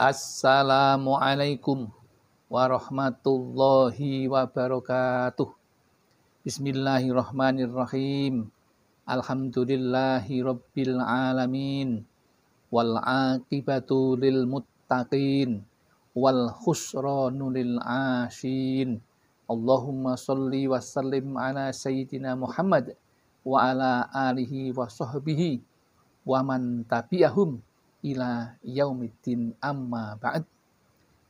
Assalamualaikum warahmatullahi wabarakatuh. Bismillahirrahmanirrahim. Alhamdulillahi rabbil alamin. Wal aqibatu lil muttaqin. Wal khusranu lil ashin. Allahumma salli wa sallim ala sayyidina Muhammad wa ala alihi wa sahbihi wa man tabi'ahum ila yaumiddin amma ba'd.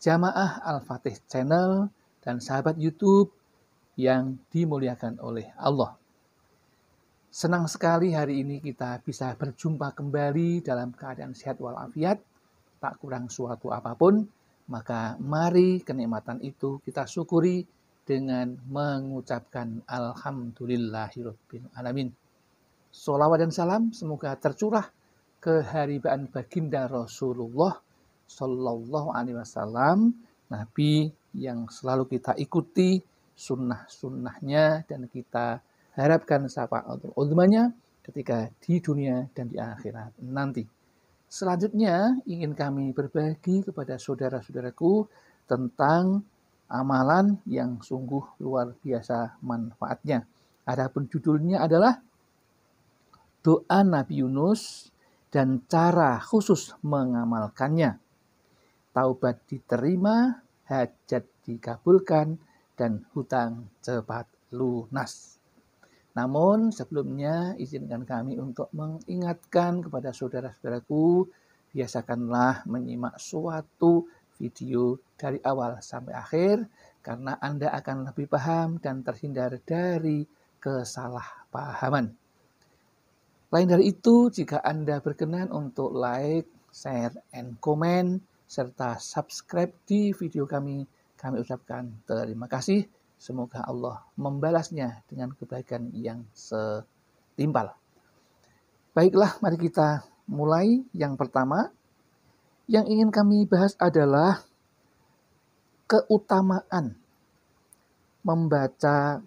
Jamaah Al-Fatih Channel dan sahabat YouTube yang dimuliakan oleh Allah. Senang sekali hari ini kita bisa berjumpa kembali dalam keadaan sehat walafiat, tak kurang suatu apapun. Maka mari kenikmatan itu kita syukuri dengan mengucapkan Alhamdulillahirobbilalamin. Salawat dan salam semoga tercurah keharibaan baginda Rasulullah Shallallahu Alaihi Wasallam, Nabi yang selalu kita ikuti sunnah-sunnahnya dan kita harapkan syafaatul ultimanya ketika di dunia dan di akhirat nanti. Selanjutnya ingin kami berbagi kepada saudara-saudaraku tentang amalan yang sungguh luar biasa manfaatnya. Adapun judulnya adalah Doa Nabi Yunus dan cara khusus mengamalkannya. Taubat diterima, hajat dikabulkan, dan hutang cepat lunas. Namun sebelumnya izinkan kami untuk mengingatkan kepada saudara-saudaraku, biasakanlah menyimak suatu video dari awal sampai akhir karena Anda akan lebih paham dan terhindar dari kesalahpahaman. Lain dari itu, jika Anda berkenan untuk like, share, and comment, serta subscribe di video kami, kami ucapkan terima kasih. Semoga Allah membalasnya dengan kebaikan yang setimpal. Baiklah, mari kita mulai. Yang pertama, yang ingin kami bahas adalah keutamaan membaca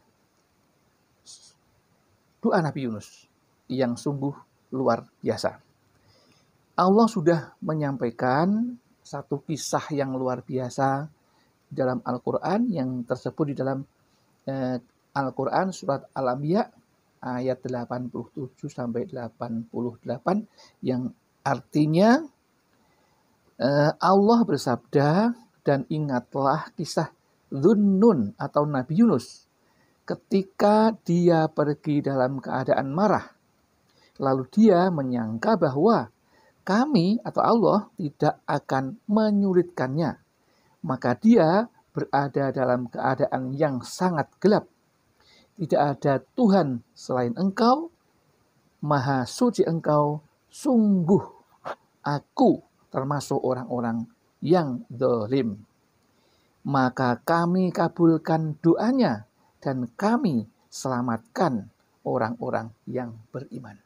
doa Nabi Yunus yang sungguh luar biasa. Allah sudah menyampaikan satu kisah yang luar biasa dalam Al-Quran yang tersebut di dalam eh, Al-Quran surat Al-Anbiya ayat 87 sampai 88 yang artinya eh, Allah bersabda dan ingatlah kisah Zunnun atau Nabi Yunus ketika dia pergi dalam keadaan marah Lalu dia menyangka bahwa kami atau Allah tidak akan menyulitkannya. Maka dia berada dalam keadaan yang sangat gelap. Tidak ada Tuhan selain Engkau, Maha Suci Engkau, sungguh aku termasuk orang-orang yang dolim. Maka kami kabulkan doanya dan kami selamatkan orang-orang yang beriman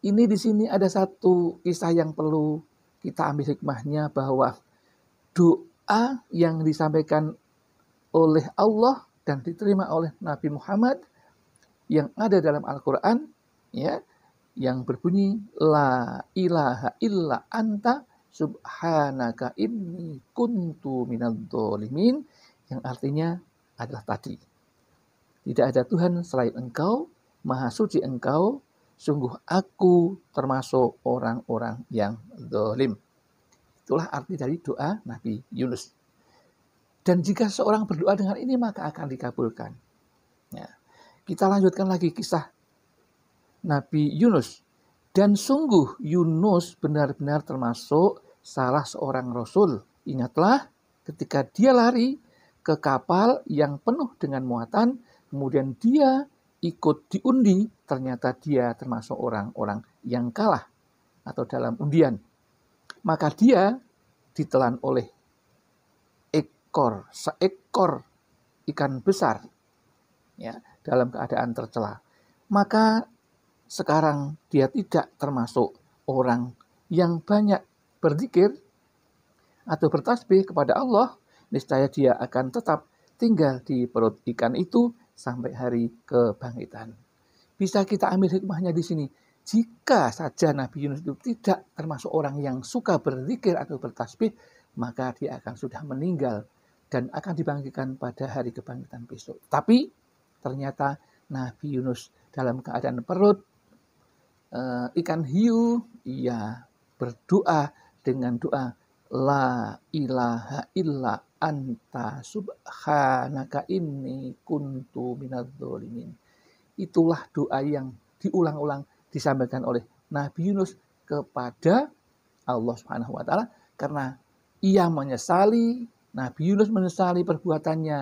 ini di sini ada satu kisah yang perlu kita ambil hikmahnya bahwa doa yang disampaikan oleh Allah dan diterima oleh Nabi Muhammad yang ada dalam Al-Qur'an ya yang berbunyi la ilaha illa anta subhanaka inni kuntu dolimin yang artinya adalah tadi tidak ada Tuhan selain engkau maha suci engkau sungguh aku termasuk orang-orang yang dolim. Itulah arti dari doa Nabi Yunus. Dan jika seorang berdoa dengan ini maka akan dikabulkan. Ya. kita lanjutkan lagi kisah Nabi Yunus. Dan sungguh Yunus benar-benar termasuk salah seorang rasul. Ingatlah ketika dia lari ke kapal yang penuh dengan muatan, kemudian dia ikut diundi, ternyata dia termasuk orang-orang yang kalah atau dalam undian. Maka dia ditelan oleh ekor, seekor ikan besar ya, dalam keadaan tercela. Maka sekarang dia tidak termasuk orang yang banyak berzikir atau bertasbih kepada Allah, niscaya dia akan tetap tinggal di perut ikan itu sampai hari kebangkitan. Bisa kita ambil hikmahnya di sini. Jika saja Nabi Yunus itu tidak termasuk orang yang suka berzikir atau bertasbih, maka dia akan sudah meninggal dan akan dibangkitkan pada hari kebangkitan besok. Tapi ternyata Nabi Yunus dalam keadaan perut eh, ikan hiu, ia berdoa dengan doa La ilaha illa anta subhanaka inni kuntu minadzolimin. Itulah doa yang diulang-ulang disampaikan oleh Nabi Yunus kepada Allah Subhanahu wa taala karena ia menyesali Nabi Yunus menyesali perbuatannya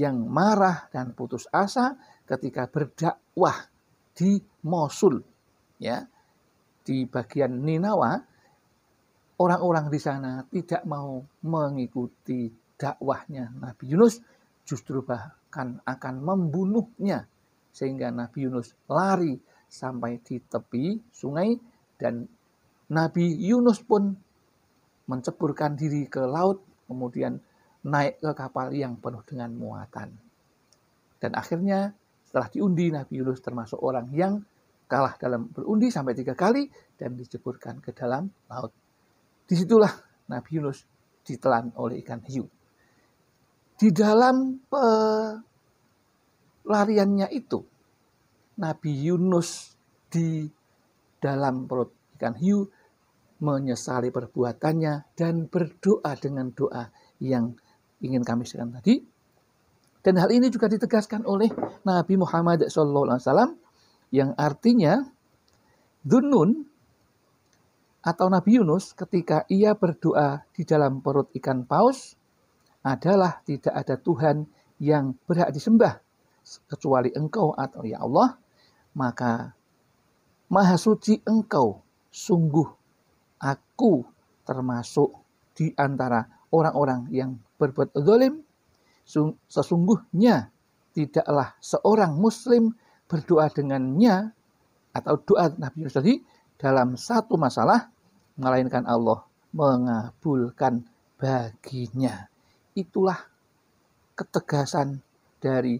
yang marah dan putus asa ketika berdakwah di Mosul ya di bagian Ninawa orang-orang di sana tidak mau mengikuti dakwahnya Nabi Yunus, justru bahkan akan membunuhnya. Sehingga Nabi Yunus lari sampai di tepi sungai dan Nabi Yunus pun menceburkan diri ke laut, kemudian naik ke kapal yang penuh dengan muatan. Dan akhirnya setelah diundi Nabi Yunus termasuk orang yang kalah dalam berundi sampai tiga kali dan diceburkan ke dalam laut. Disitulah Nabi Yunus ditelan oleh ikan hiu. Di dalam pelariannya eh, itu, Nabi Yunus di dalam perut ikan hiu menyesali perbuatannya dan berdoa dengan doa yang ingin kami sampaikan tadi. Dan hal ini juga ditegaskan oleh Nabi Muhammad SAW yang artinya Dunun atau Nabi Yunus ketika ia berdoa di dalam perut ikan paus adalah tidak ada Tuhan yang berhak disembah kecuali engkau atau ya Allah maka maha suci engkau sungguh aku termasuk di antara orang-orang yang berbuat zalim sesungguhnya tidaklah seorang muslim berdoa dengannya atau doa Nabi Yunus tadi dalam satu masalah, melainkan Allah mengabulkan baginya. Itulah ketegasan dari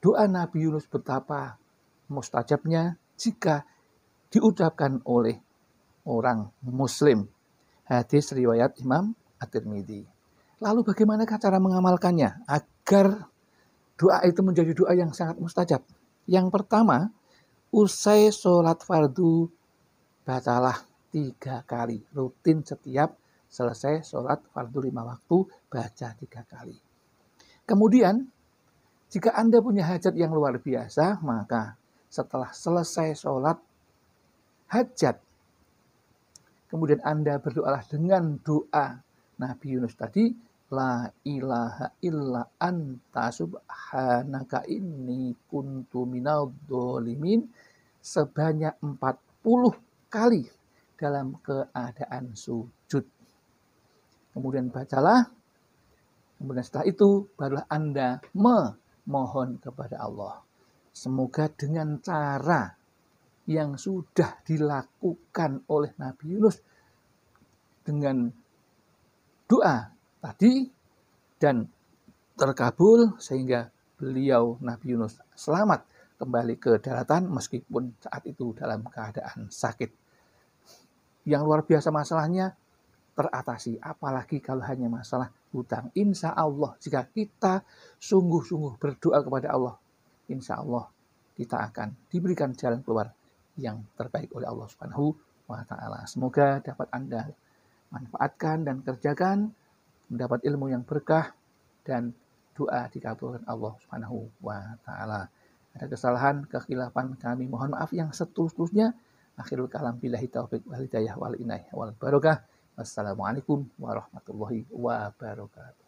doa Nabi Yunus betapa mustajabnya jika diucapkan oleh orang muslim. Hadis riwayat Imam At-Tirmidzi. Lalu bagaimana cara mengamalkannya agar doa itu menjadi doa yang sangat mustajab? Yang pertama, usai sholat fardu bacalah tiga kali rutin setiap selesai sholat fardu lima waktu baca tiga kali. Kemudian jika Anda punya hajat yang luar biasa maka setelah selesai sholat hajat kemudian Anda berdoalah dengan doa Nabi Yunus tadi La ilaha illa anta subhanaka inni kuntu minal dolimin sebanyak puluh kali dalam keadaan sujud. Kemudian bacalah, kemudian setelah itu barulah Anda memohon kepada Allah. Semoga dengan cara yang sudah dilakukan oleh Nabi Yunus dengan doa tadi dan terkabul sehingga beliau Nabi Yunus selamat kembali ke daratan meskipun saat itu dalam keadaan sakit yang luar biasa masalahnya teratasi. Apalagi kalau hanya masalah hutang. Insya Allah jika kita sungguh-sungguh berdoa kepada Allah, insya Allah kita akan diberikan jalan keluar yang terbaik oleh Allah Subhanahu wa taala. Semoga dapat Anda manfaatkan dan kerjakan mendapat ilmu yang berkah dan doa dikabulkan Allah Subhanahu wa taala. Ada kesalahan, kekhilafan kami mohon maaf yang seterusnya Akhirul kalam billahi taufiq wal hidayah wal inayah wal barokah. Wassalamualaikum warahmatullahi wabarakatuh.